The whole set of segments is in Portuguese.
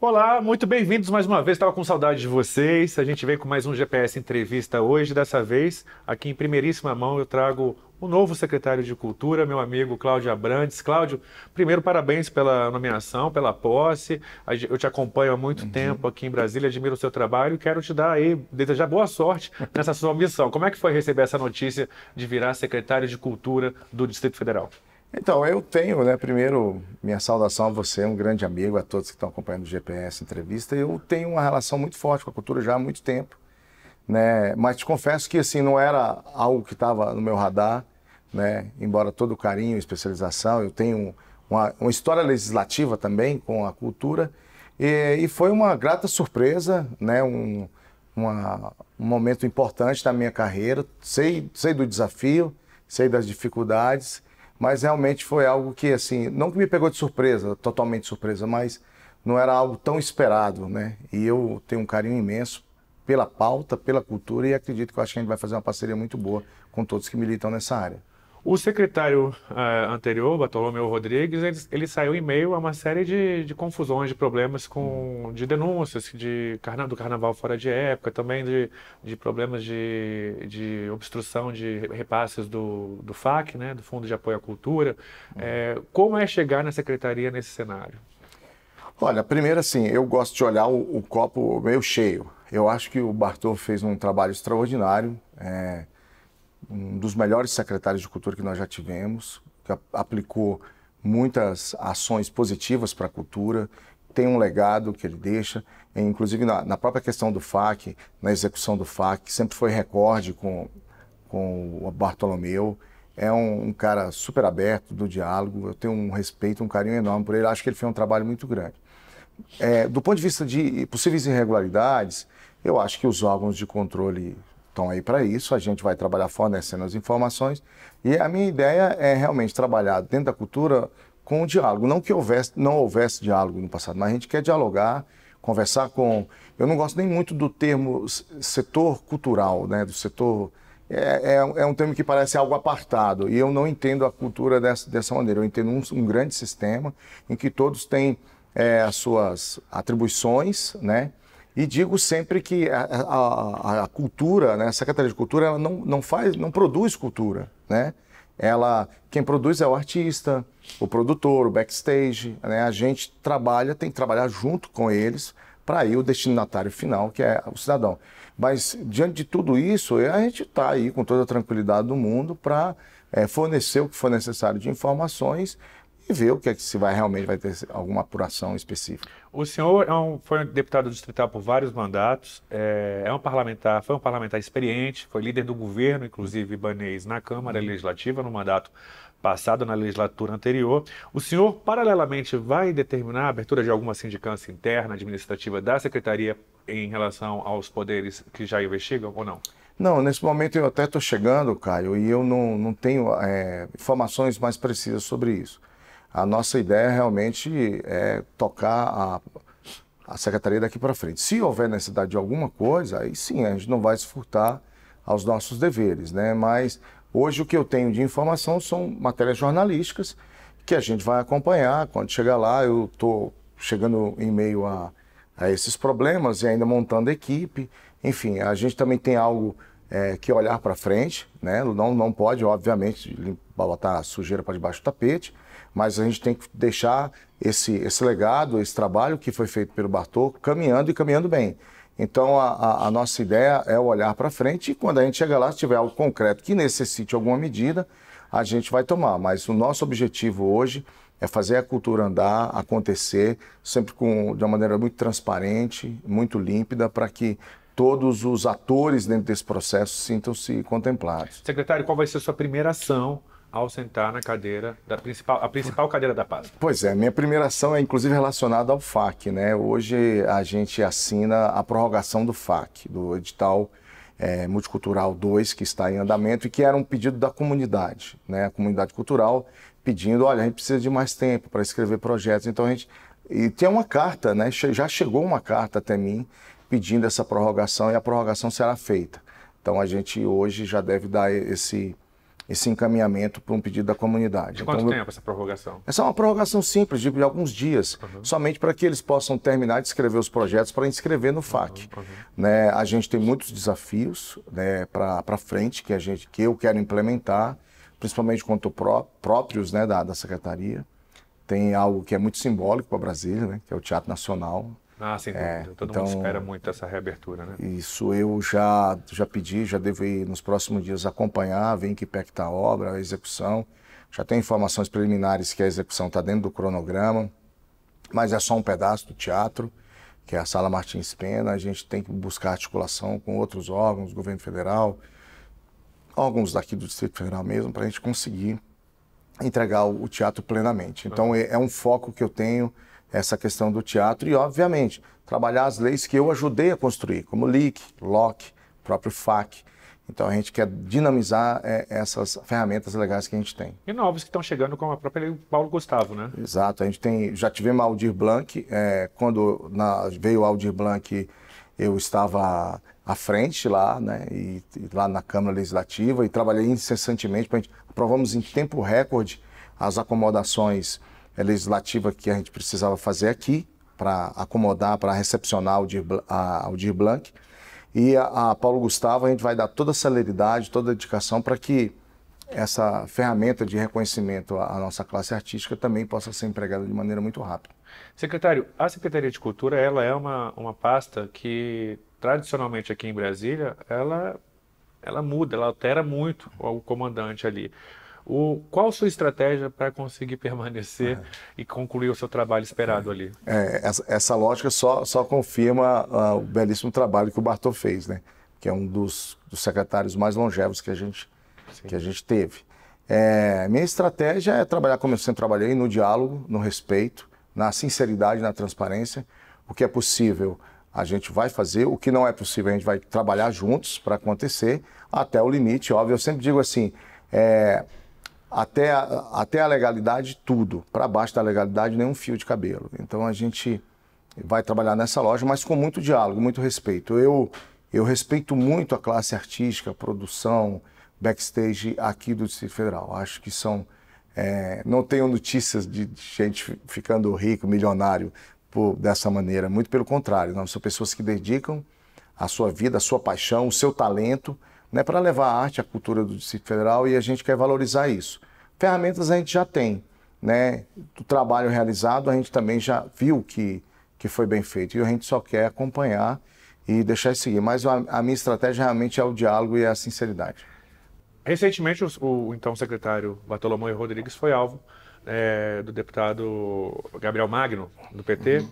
Olá, muito bem-vindos mais uma vez. Estava com saudade de vocês. A gente vem com mais um GPS Entrevista hoje. Dessa vez, aqui em primeiríssima mão, eu trago o novo secretário de Cultura, meu amigo Cláudio Abrantes. Cláudio, primeiro, parabéns pela nomeação, pela posse. Eu te acompanho há muito uhum. tempo aqui em Brasília, admiro o seu trabalho e quero te dar aí, desejar boa sorte nessa sua missão. Como é que foi receber essa notícia de virar secretário de Cultura do Distrito Federal? Então, eu tenho, né, primeiro, minha saudação a você, um grande amigo, a todos que estão acompanhando o GPS Entrevista. Eu tenho uma relação muito forte com a cultura já há muito tempo, né? Mas te confesso que, assim, não era algo que estava no meu radar, né? Embora todo o carinho, e especialização, eu tenho uma, uma história legislativa também com a cultura. E, e foi uma grata surpresa, né? Um, uma, um momento importante da minha carreira. Sei, sei do desafio, sei das dificuldades mas realmente foi algo que, assim, não que me pegou de surpresa, totalmente surpresa, mas não era algo tão esperado, né? E eu tenho um carinho imenso pela pauta, pela cultura e acredito que eu acho que a gente vai fazer uma parceria muito boa com todos que militam nessa área. O secretário uh, anterior, Bartolomeu Rodrigues, ele, ele, saiu em meio a uma série de, de confusões, de problemas com, de denúncias de carna, do carnaval fora de época, também de, de problemas de, de, obstrução de repasses do, do, FAC, né, do Fundo de Apoio à Cultura. Uhum. É, como é chegar na secretaria nesse cenário? Olha, primeiro assim, eu gosto de olhar o, o copo meio cheio. Eu acho que o Bartol fez um trabalho extraordinário. É um dos melhores secretários de cultura que nós já tivemos, que aplicou muitas ações positivas para a cultura, tem um legado que ele deixa, inclusive na, na, própria questão do FAC, na execução do FAC, que sempre foi recorde com, com o Bartolomeu. É um, um, cara super aberto do diálogo, eu tenho um respeito, um carinho enorme por ele, acho que ele fez um trabalho muito grande. É, do ponto de vista de possíveis irregularidades, eu acho que os órgãos de controle estão aí para isso, a gente vai trabalhar fornecendo as informações. E a minha ideia é realmente trabalhar dentro da cultura com o diálogo. Não que houvesse, não houvesse diálogo no passado, mas a gente quer dialogar, conversar com. Eu não gosto nem muito do termo setor cultural, né? Do setor. É, é, é um termo que parece algo apartado e eu não entendo a cultura dessa, dessa maneira. Eu entendo um, um grande sistema em que todos têm é, as suas atribuições, né? E digo sempre que a, a, a cultura, né, a Secretaria de Cultura, ela não, não faz, não produz cultura, né? Ela, quem produz é o artista, o produtor, o backstage, né? A gente trabalha, tem que trabalhar junto com eles para ir o destinatário final, que é o cidadão. Mas, diante de tudo isso, a gente está aí com toda a tranquilidade do mundo para é, eh, fornecer o que for necessário de informações e ver o que é que se vai realmente vai ter alguma apuração específica. O senhor é um, foi um deputado distrital por vários mandatos, é, é, um parlamentar, foi um parlamentar experiente, foi líder do governo, inclusive ibanês, na Câmara uhum. Legislativa no mandato passado na legislatura anterior. O senhor, paralelamente, vai determinar a abertura de alguma sindicância interna administrativa da secretaria em relação aos poderes que já investigam ou não? Não, nesse momento eu até estou chegando, Caio, e eu não, não tenho é, informações mais precisas sobre isso a nossa ideia é realmente é tocar a, a secretaria daqui para frente. Se houver necessidade de alguma coisa, aí sim, a gente não vai se furtar aos nossos deveres, né? Mas hoje o que eu tenho de informação são matérias jornalísticas que a gente vai acompanhar. Quando chegar lá, eu estou chegando em meio a, a esses problemas e ainda montando a equipe. Enfim, a gente também tem algo é, que olhar para frente, né? Não, não pode, obviamente, botar sujeira para debaixo do tapete, mas a gente tem que deixar esse, esse legado, esse trabalho que foi feito pelo Bartô caminhando e caminhando bem. Então, a, a nossa ideia é olhar para frente e quando a gente chegar lá, se tiver algo concreto que necessite alguma medida, a gente vai tomar. Mas o nosso objetivo hoje é fazer a cultura andar, acontecer, sempre com, de uma maneira muito transparente, muito límpida, para que todos os atores dentro desse processo sintam-se contemplados. Secretário, qual vai ser a sua primeira ação ao sentar na cadeira da principal, a principal cadeira da pasta? Pois é, minha primeira ação é inclusive relacionada ao FAC, né? Hoje a gente assina a prorrogação do FAC, do edital é, multicultural 2 que está em andamento e que era um pedido da comunidade, né? A comunidade cultural pedindo, olha, a gente precisa de mais tempo para escrever projetos, então a gente e tem uma carta, né? Já chegou uma carta até mim pedindo essa prorrogação e a prorrogação será feita. Então a gente hoje já deve dar esse esse encaminhamento para um pedido da comunidade. De então, quanto então, tempo essa prorrogação? Essa é uma prorrogação simples, de alguns dias, uhum. somente para que eles possam terminar de escrever os projetos para inscrever no FAC. Uhum, uhum. Né, a gente tem muitos desafios né, para frente que, a gente, que eu quero implementar, principalmente quanto pró próprios né, da, da secretaria. Tem algo que é muito simbólico para Brasília, né, que é o Teatro Nacional. Ah, sem é, dúvida. É, Todo então, mundo espera muito essa reabertura, né? Isso eu já, já pedi, já devo ir nos próximos dias acompanhar, ver em que pé está a obra, a execução. Já tem informações preliminares que a execução está dentro do cronograma, mas é só um pedaço do teatro, que é a Sala Martins Pena. A gente tem que buscar articulação com outros órgãos, governo federal, órgãos daqui do Distrito Federal mesmo, para a gente conseguir entregar o, teatro plenamente. Então é, é um foco que eu tenho essa questão do teatro e, obviamente, trabalhar as leis que eu ajudei a construir, como LIC, LOC, próprio FAC. Então a gente quer dinamizar é, essas ferramentas legais que a gente tem. E novos que estão chegando, como a própria lei Paulo Gustavo, né? Exato. A gente tem, já tivemos a Aldir Blanc. É, quando na, veio a Aldir Blanc, eu estava à frente lá, né? E, e lá na Câmara Legislativa e trabalhei incessantemente. Gente, aprovamos em tempo recorde as acomodações é legislativa que a gente precisava fazer aqui para acomodar, para recepcionar Dir, a Dir Blanc. E a, a, Paulo Gustavo, a gente vai dar toda a celeridade, toda a dedicação para que essa ferramenta de reconhecimento à nossa classe artística também possa ser empregada de maneira muito rápida. Secretário, a Secretaria de Cultura ela é uma, uma pasta que tradicionalmente aqui em Brasília ela ela muda, ela altera muito o comandante ali. O, qual a sua estratégia para conseguir permanecer é. e concluir o seu trabalho esperado é. ali? É, essa, essa, lógica só, só confirma uh, o belíssimo trabalho que o Bartô fez, né? que é um dos, dos secretários mais longevos que a gente, que a gente teve. É, minha estratégia é trabalhar como eu sempre trabalhei, no diálogo, no respeito, na sinceridade, na transparência. O que é possível, a gente vai fazer. O que não é possível, a gente vai trabalhar juntos para acontecer até o limite. Óbvio, eu sempre digo assim, é, até a, até a legalidade, tudo. Para baixo da legalidade, nenhum fio de cabelo. Então a gente vai trabalhar nessa loja, mas com muito diálogo, muito respeito. Eu, eu respeito muito a classe artística, produção, backstage aqui do Distrito Federal. Acho que são. É, não tenho notícias de gente ficando rico, milionário, por, dessa maneira. Muito pelo contrário, não, são pessoas que dedicam a sua vida, a sua paixão, o seu talento né, para levar a arte, a cultura do Distrito Federal e a gente quer valorizar isso. Ferramentas a gente já tem, né? Do trabalho realizado a gente também já viu que, que foi bem feito e a gente só quer acompanhar e deixar seguir. Mas a, a minha estratégia realmente é o diálogo e a sinceridade. Recentemente, o, o então secretário Bartolomeu Rodrigues foi alvo é, do deputado Gabriel Magno, do PT, uhum.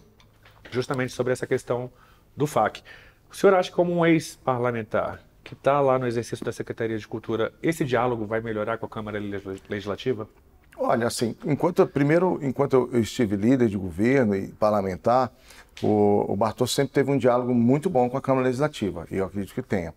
justamente sobre essa questão do FAC. O senhor acha que, como um ex-parlamentar, que está lá no exercício da Secretaria de Cultura, esse diálogo vai melhorar com a Câmara Legislativa? Olha, assim, enquanto primeiro, enquanto eu estive líder de governo e parlamentar, o, o Bartô sempre teve um diálogo muito bom com a Câmara Legislativa, e eu acredito que tenha.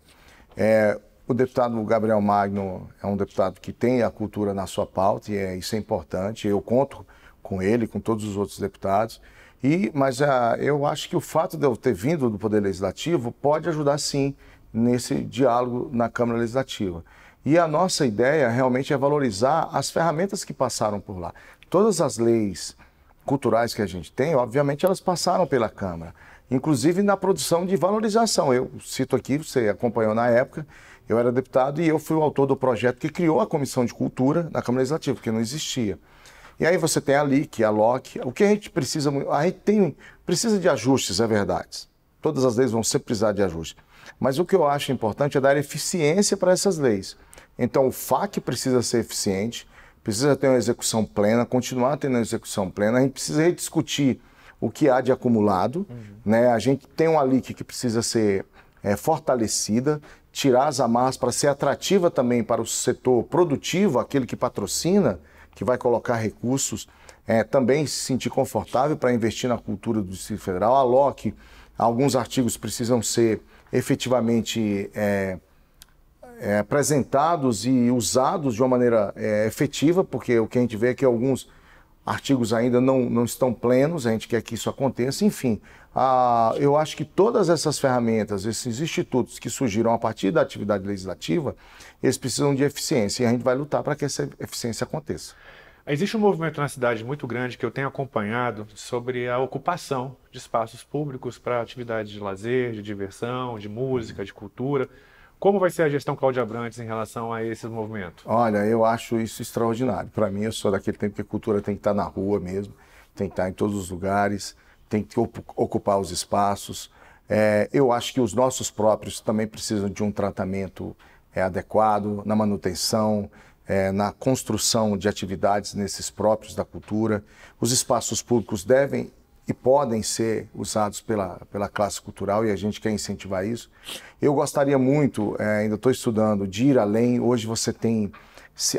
É, o deputado Gabriel Magno é um deputado que tem a cultura na sua pauta, e é, isso é importante, eu conto com ele, com todos os outros deputados. E, mas uh, eu acho que o fato de eu ter vindo do Poder Legislativo pode ajudar sim nesse diálogo na Câmara Legislativa. E a nossa ideia realmente é valorizar as ferramentas que passaram por lá. Todas as leis culturais que a gente tem, obviamente, elas passaram pela Câmara, inclusive na produção de valorização. Eu cito aqui, você acompanhou na época, eu era deputado e eu fui o autor do projeto que criou a Comissão de Cultura na Câmara Legislativa, porque não existia. E aí você tem a LIC, é a LOC, o que a gente precisa, a gente tem, precisa de ajustes, é verdade. Todas as leis vão sempre precisar de ajustes mas o que eu acho importante é dar eficiência para essas leis. Então, o FAC precisa ser eficiente, precisa ter uma execução plena, continuar tendo uma execução plena. A gente precisa rediscutir o que há de acumulado. Uhum. Né? A gente tem uma LIC que precisa ser é, fortalecida, tirar as amarras para ser atrativa também para o setor produtivo, aquele que patrocina, que vai colocar recursos, é, também se sentir confortável para investir na cultura do Distrito Federal. A LOC, alguns artigos precisam ser efetivamente é, é, apresentados e usados de uma maneira é, efetiva, porque o que a gente vê é que alguns artigos ainda não, não estão plenos, a gente quer que isso aconteça, enfim. A, eu acho que todas essas ferramentas, esses institutos que surgiram a partir da atividade legislativa, eles precisam de eficiência e a gente vai lutar para que essa eficiência aconteça. Existe um movimento na cidade muito grande que eu tenho acompanhado sobre a ocupação de espaços públicos para atividades de lazer, de diversão, de música, de cultura. Como vai ser a gestão Cláudia Brandes, em relação a esse movimento? Olha, eu acho isso extraordinário. Para mim, eu sou daquele tempo que a cultura tem que estar tá na rua mesmo, tem que estar tá em todos os lugares, tem que ocupar os espaços. É, eu acho que os nossos próprios também precisam de um tratamento é, adequado na manutenção, é, na construção de atividades nesses próprios da cultura. Os espaços públicos devem e podem ser usados pela, pela classe cultural e a gente quer incentivar isso. Eu gostaria muito, é, ainda estou estudando, de ir além. Hoje você tem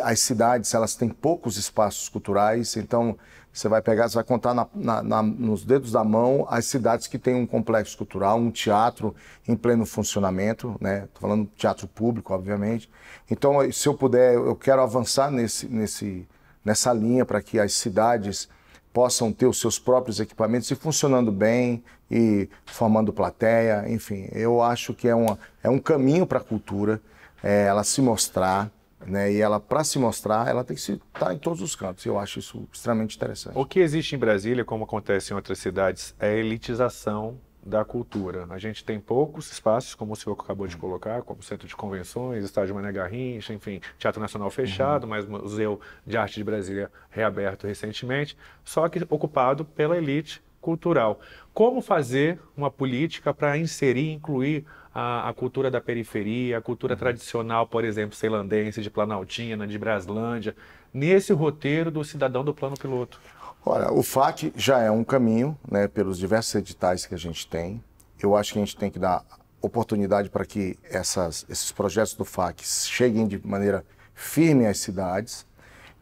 as cidades elas têm poucos espaços culturais, então você vai pegar, você vai contar na, na, na, nos dedos da mão as cidades que têm um complexo cultural, um teatro em pleno funcionamento, né? Estou falando teatro público, obviamente. Então, se eu puder, eu quero avançar nesse, nesse, nessa linha para que as cidades possam ter os seus próprios equipamentos e funcionando bem e formando plateia, enfim, eu acho que é, uma, é um caminho para a cultura, é, ela se mostrar, né? E ela, para se mostrar, ela tem que estar tá em todos os cantos. Eu acho isso extremamente interessante. O que existe em Brasília, como acontece em outras cidades, é a elitização da cultura. A gente tem poucos espaços, como o senhor acabou de uhum. colocar, como Centro de Convenções, Estádio Mané Garrincha, enfim, Teatro Nacional fechado, uhum. mas Museu de Arte de Brasília reaberto recentemente, só que ocupado pela elite cultural. Como fazer uma política para inserir e incluir a, a, cultura da periferia, a cultura uhum. tradicional, por exemplo, ceilandense, de Planaltina, de Braslândia, nesse roteiro do cidadão do plano piloto? Olha, o FAC já é um caminho, né, pelos diversos editais que a gente tem. Eu acho que a gente tem que dar oportunidade para que essas, esses projetos do FAC cheguem de maneira firme às cidades.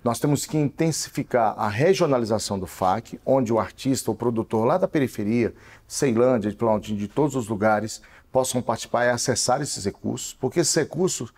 Nós temos que intensificar a regionalização do FAC, onde o artista, o produtor lá da periferia, Ceilândia, de Plantin, de todos os lugares, possam participar e acessar esses recursos, porque esses recursos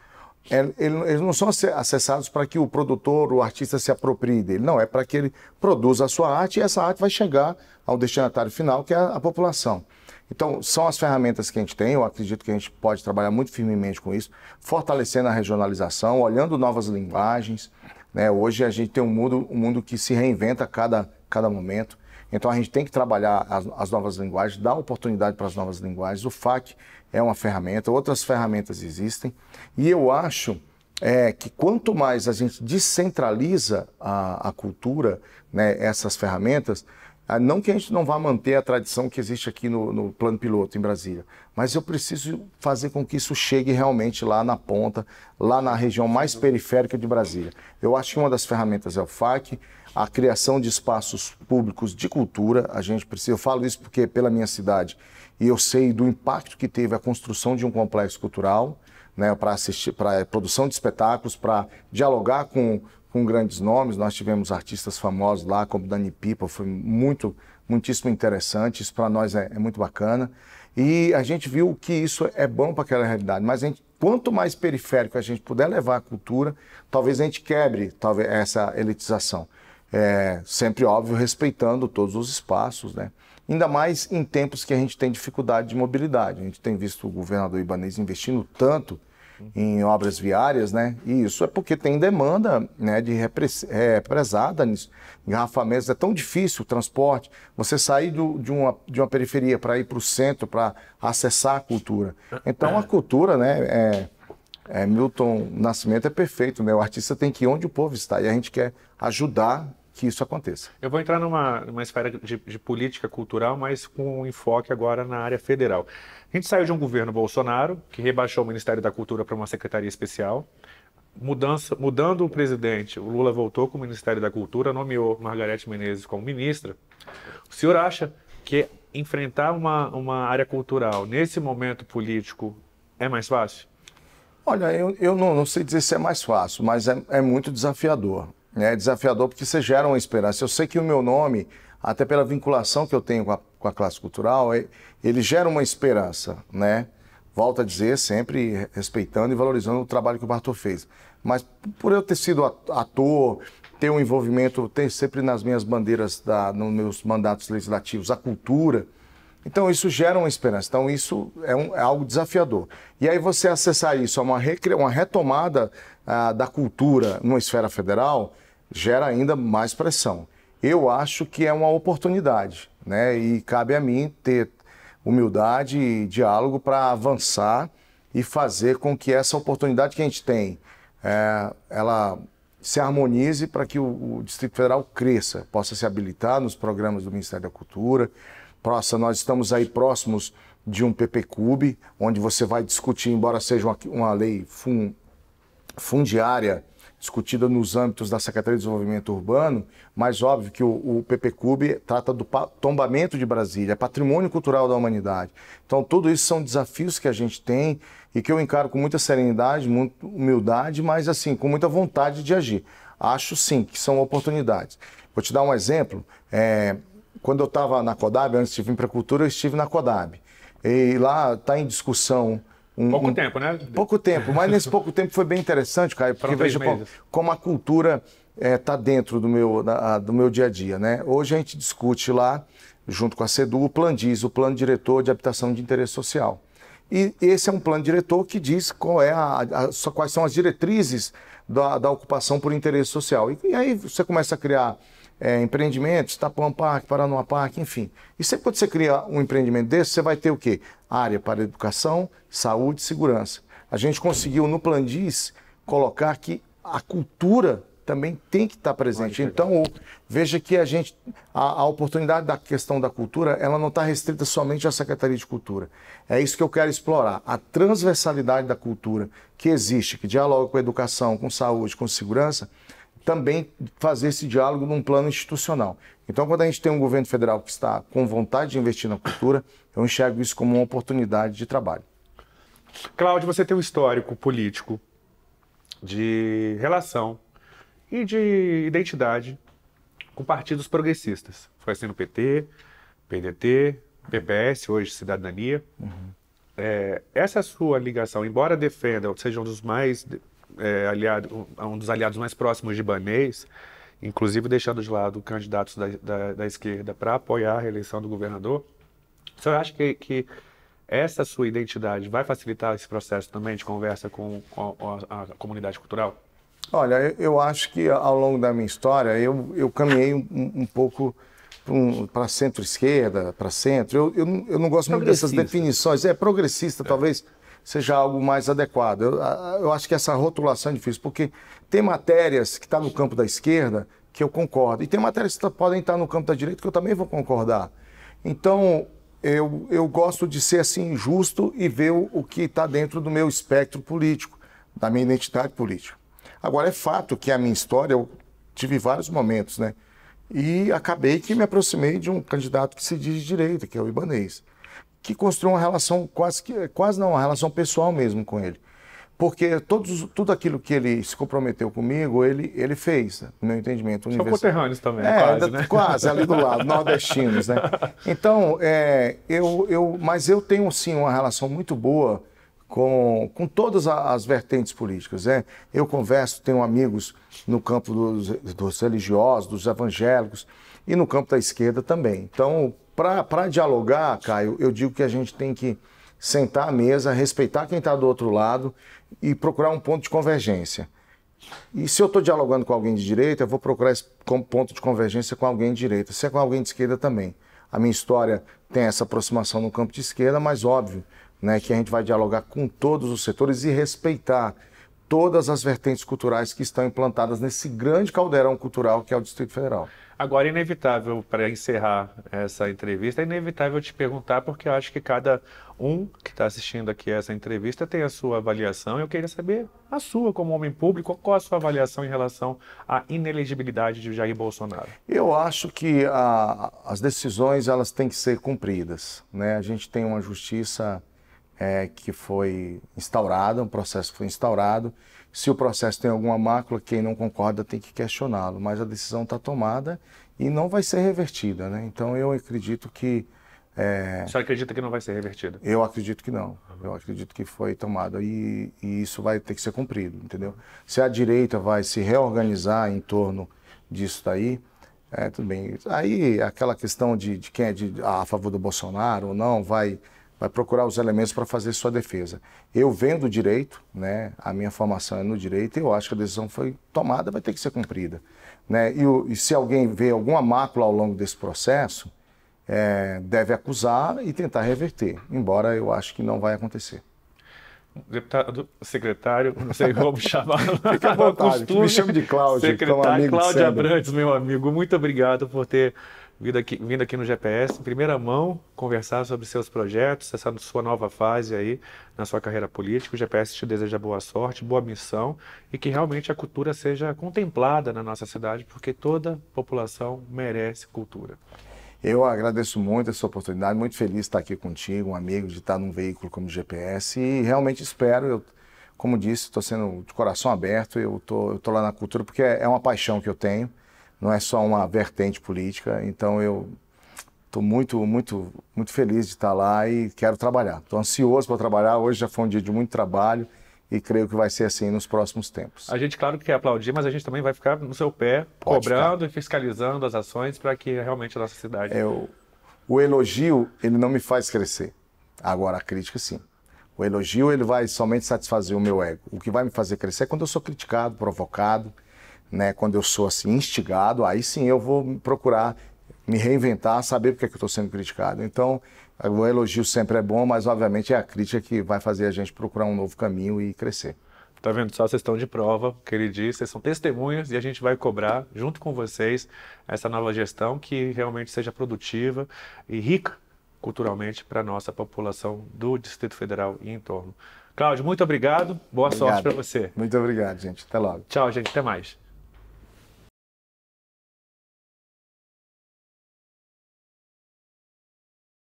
é, eles não são acessados para que o produtor, o artista se aproprie dele. Não, é para que ele produza a sua arte e essa arte vai chegar ao destinatário final, que é a, população. Então, são as ferramentas que a gente tem, eu acredito que a gente pode trabalhar muito firmemente com isso, fortalecendo a regionalização, olhando novas linguagens, né? Hoje a gente tem um mundo, um mundo que se reinventa a cada, cada momento. Então a gente tem que trabalhar as, as novas linguagens, dar oportunidade para as novas linguagens. O FAC é uma ferramenta, outras ferramentas existem. E eu acho é, que quanto mais a gente descentraliza a, a cultura, né, essas ferramentas, ah, não que a gente não vá manter a tradição que existe aqui no, no plano piloto em Brasília, mas eu preciso fazer com que isso chegue realmente lá na ponta, lá na região mais periférica de Brasília. Eu acho que uma das ferramentas é o FAC, a criação de espaços públicos de cultura. A gente precisa, eu falo isso porque é pela minha cidade e eu sei do impacto que teve a construção de um complexo cultural. Né, para assistir, para produção de espetáculos, para dialogar com, com grandes nomes. Nós tivemos artistas famosos lá, como Dani Pipa, foi muito, muitíssimo interessante. Isso para nós é, é, muito bacana. E a gente viu que isso é bom para aquela realidade. Mas gente, quanto mais periférico a gente puder levar a cultura, talvez a gente quebre talvez essa elitização. É, sempre óbvio, respeitando todos os espaços, né? Ainda mais em tempos que a gente tem dificuldade de mobilidade. A gente tem visto o governador ibanês investindo tanto em obras viárias, né? E isso é porque tem demanda né, de é, represada nisso. Engarrafamentos é tão difícil o transporte. Você sair do, de, uma, de uma periferia para ir para o centro para acessar a cultura. Então a é. cultura, né? É, é, Milton Nascimento é perfeito, né? O artista tem que ir onde o povo está. E a gente quer ajudar que isso aconteça. Eu vou entrar numa, numa esfera de, de, política cultural, mas com um enfoque agora na área federal. A gente saiu de um governo Bolsonaro, que rebaixou o Ministério da Cultura para uma secretaria especial. Mudança, mudando o presidente, o Lula voltou com o Ministério da Cultura, nomeou Margarete Menezes como ministra. O senhor acha que enfrentar uma, uma área cultural nesse momento político é mais fácil? Olha, eu, eu não, não sei dizer se é mais fácil, mas é, é muito desafiador. Né, é desafiador porque você gera uma esperança. Eu sei que o meu nome, até pela vinculação que eu tenho com a, com a classe cultural, é, ele gera uma esperança, né? Volto a dizer, sempre respeitando e valorizando o trabalho que o Bartô fez. Mas por eu ter sido ator, ter um envolvimento, ter sempre nas minhas bandeiras, da, nos meus mandatos legislativos, a cultura, então isso gera uma esperança. Então isso é, um, é algo desafiador. E aí você acessar isso a é uma, uma retomada ah, da cultura numa esfera federal gera ainda mais pressão. Eu acho que é uma oportunidade, né? E cabe a mim ter humildade e diálogo para avançar e fazer com que essa oportunidade que a gente tem, é, ela se harmonize para que o, o Distrito Federal cresça, possa se habilitar nos programas do Ministério da Cultura, próxima nós estamos aí próximos de um PP Cube, onde você vai discutir, embora seja uma, uma lei fun, fundiária, discutida nos âmbitos da Secretaria de Desenvolvimento Urbano, mas óbvio que o, o Cube trata do tombamento de Brasília, patrimônio cultural da humanidade. Então, tudo isso são desafios que a gente tem e que eu encaro com muita serenidade, muita humildade, mas assim, com muita vontade de agir. Acho sim que são oportunidades. Vou te dar um exemplo. É, quando eu estava na Codab, antes de vir para a cultura, eu estive na Codab. E lá está em discussão. Um, pouco um, tempo, né? Pouco tempo, mas nesse pouco tempo foi bem interessante, Caio, porque veja como, como, a cultura está é, tá dentro do meu, da, do meu dia a dia. Né? Hoje a gente discute lá, junto com a CEDU, o Plan o Plano Diretor de Habitação de Interesse Social. E esse é um plano diretor que diz qual é a, a, quais são as diretrizes da, da ocupação por interesse social. E, e aí você começa a criar é, empreendimentos, Tapuã Parque, Paranoá Parque, enfim. E sempre quando você cria um empreendimento desse, você vai ter o quê? Área para educação, saúde e segurança. A gente conseguiu no Plandis colocar que a cultura também tem que estar presente. Então, veja que a gente a, a, oportunidade da questão da cultura, ela não está restrita somente à Secretaria de Cultura. É isso que eu quero explorar, a transversalidade da cultura que existe, que dialoga com educação, com saúde, com segurança, também fazer esse diálogo num plano institucional. Então, quando a gente tem um governo federal que está com vontade de investir na cultura, eu enxergo isso como uma oportunidade de trabalho. Cláudio, você tem um histórico político de relação e de identidade com partidos progressistas. Foi assim no PT, PDT, PPS, hoje Cidadania. Uhum. É, essa sua ligação, embora defenda, ou seja um dos mais é, aliado, um dos aliados mais próximos de Banês, inclusive deixando de lado candidatos da, da, da esquerda para apoiar a reeleição do governador. senhor acha que, que essa sua identidade vai facilitar esse processo também de conversa com, com a, a, comunidade cultural? Olha, eu acho que ao longo da minha história eu, eu caminhei um, um pouco para centro-esquerda, para centro. Eu, eu, eu, não gosto muito dessas definições. É progressista, é. talvez seja algo mais adequado. Eu, eu acho que essa rotulação é difícil, porque tem matérias que estão tá no campo da esquerda que eu concordo, e tem matérias que podem estar tá no campo da direita que eu também vou concordar. Então, eu, eu gosto de ser assim justo e ver o, o que está dentro do meu espectro político, da minha identidade política. Agora, é fato que a minha história, eu tive vários momentos, né? E acabei que me aproximei de um candidato que se diz de direita, que é o Ibanês que construiu uma relação quase que quase não, uma relação pessoal mesmo com ele. Porque todos, tudo aquilo que ele se comprometeu comigo, ele, ele fez, né? no meu entendimento. São conterrâneos também, é, quase, né? Quase, ali do lado, nordestinos, né? Então, é, eu, eu, mas eu tenho, sim, uma relação muito boa com, com todas as vertentes políticas. Né? Eu converso, tenho amigos no campo dos, dos religiosos, dos evangélicos e no campo da esquerda também. Então, para dialogar, Caio, eu digo que a gente tem que sentar à mesa, respeitar quem está do outro lado e procurar um ponto de convergência. E se eu estou dialogando com alguém de direita, eu vou procurar esse ponto de convergência com alguém de direita, se é com alguém de esquerda também. A minha história tem essa aproximação no campo de esquerda, mas óbvio né, que a gente vai dialogar com todos os setores e respeitar todas as vertentes culturais que estão implantadas nesse grande caldeirão cultural que é o Distrito Federal. Agora, é inevitável, para encerrar essa entrevista, é inevitável te perguntar, porque eu acho que cada um que está assistindo aqui essa entrevista tem a sua avaliação. Eu queria saber a sua, como homem público, qual a sua avaliação em relação à inelegibilidade de Jair Bolsonaro? Eu acho que a, as decisões elas têm que ser cumpridas. Né? A gente tem uma justiça é, que foi instaurada, um processo que foi instaurado. Se o processo tem alguma mácula, quem não concorda tem que questioná-lo, mas a decisão está tomada e não vai ser revertida. Né? Então eu acredito que. É... senhor acredita que não vai ser revertida? Eu acredito que não. Uhum. Eu acredito que foi tomada e, e isso vai ter que ser cumprido, entendeu? Se a direita vai se reorganizar em torno disso daí, é, tudo bem. Aí aquela questão de, de quem é de, a favor do Bolsonaro ou não vai vai procurar os elementos para fazer sua defesa. Eu vendo direito, né, a minha formação é no direito, eu acho que a decisão foi tomada, vai ter que ser cumprida. Né? E, e se alguém vê alguma mácula ao longo desse processo, é, deve acusar e tentar reverter, embora eu acho que não vai acontecer. Deputado, secretário, não sei como chamar. Fica à vontade, costume, me chame de Cláudio. Secretário é Cláudio Abrantes, meu amigo, muito obrigado por ter vindo aqui, vindo aqui no GPS, em primeira mão, conversar sobre seus projetos, essa sua nova fase aí na sua carreira política. O GPS te deseja boa sorte, boa missão e que realmente a cultura seja contemplada na nossa cidade, porque toda população merece cultura. Eu agradeço muito essa oportunidade, muito feliz de estar aqui contigo, um amigo, de estar num veículo como o GPS e realmente espero, eu, como disse, estou sendo de coração aberto, eu estou lá na cultura porque é, é uma paixão que eu tenho não é só uma vertente política. Então eu estou muito, muito, muito feliz de estar lá e quero trabalhar. Estou ansioso para trabalhar. Hoje já foi um dia de muito trabalho e creio que vai ser assim nos próximos tempos. A gente, claro que quer aplaudir, mas a gente também vai ficar no seu pé, Pode cobrando ficar. e fiscalizando as ações para que realmente a nossa cidade. o, o elogio, ele não me faz crescer. Agora, a crítica, sim. O elogio, ele vai somente satisfazer o meu ego. O que vai me fazer crescer é quando eu sou criticado, provocado né? Quando eu sou assim instigado, aí sim eu vou procurar me reinventar, saber porque é que eu estou sendo criticado. Então, o elogio sempre é bom, mas obviamente é a crítica que vai fazer a gente procurar um novo caminho e crescer. Tá vendo só, vocês estão de prova, que ele disse, vocês são testemunhas e a gente vai cobrar, junto com vocês, essa nova gestão que realmente seja produtiva e rica culturalmente para a nossa população do Distrito Federal e em torno. Cláudio, muito obrigado, boa obrigado. sorte para você. Muito obrigado, gente. Até logo. Tchau, gente. Até mais.